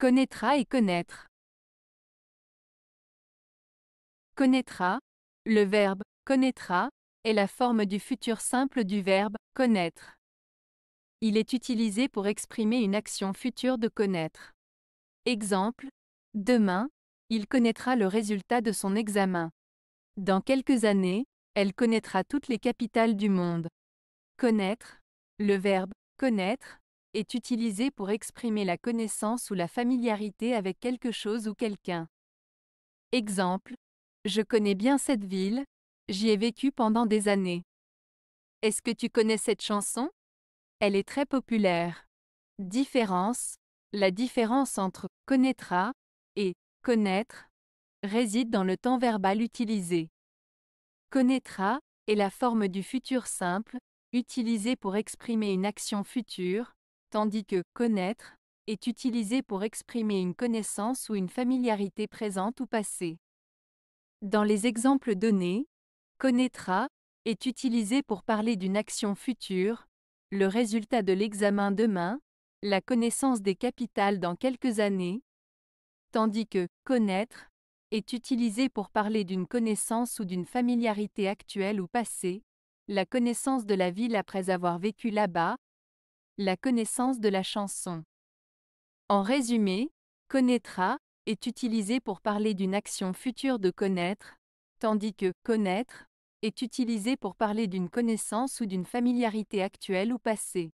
Connaîtra et connaître. Connaîtra, le verbe connaîtra, est la forme du futur simple du verbe connaître. Il est utilisé pour exprimer une action future de connaître. Exemple, demain, il connaîtra le résultat de son examen. Dans quelques années, elle connaîtra toutes les capitales du monde. Connaître, le verbe connaître, est utilisé pour exprimer la connaissance ou la familiarité avec quelque chose ou quelqu'un. Exemple. Je connais bien cette ville, j'y ai vécu pendant des années. Est-ce que tu connais cette chanson Elle est très populaire. Différence. La différence entre connaîtra et connaître réside dans le temps verbal utilisé. Connaîtra est la forme du futur simple, utilisée pour exprimer une action future, tandis que connaître est utilisé pour exprimer une connaissance ou une familiarité présente ou passée. Dans les exemples donnés, connaîtra est utilisé pour parler d'une action future, le résultat de l'examen demain, la connaissance des capitales dans quelques années, tandis que connaître est utilisé pour parler d'une connaissance ou d'une familiarité actuelle ou passée, la connaissance de la ville après avoir vécu là-bas, la connaissance de la chanson. En résumé, connaîtra est utilisé pour parler d'une action future de connaître, tandis que connaître est utilisé pour parler d'une connaissance ou d'une familiarité actuelle ou passée.